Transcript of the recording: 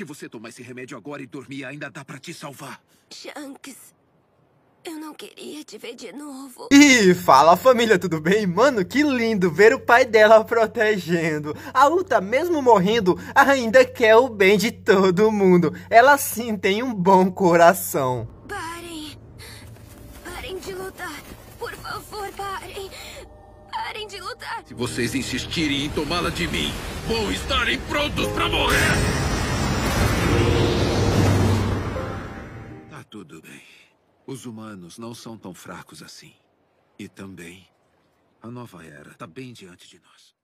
Se você tomar esse remédio agora e dormir, ainda dá pra te salvar. Shanks, eu não queria te ver de novo. E fala família, tudo bem? Mano, que lindo ver o pai dela protegendo. A Uta, tá mesmo morrendo, ainda quer o bem de todo mundo. Ela sim tem um bom coração. Parem. Parem de lutar. Por favor, parem. Parem de lutar. Se vocês insistirem em tomá-la de mim, vão estarem prontos pra morrer. tudo bem. Os humanos não são tão fracos assim. E também, a nova era está bem diante de nós.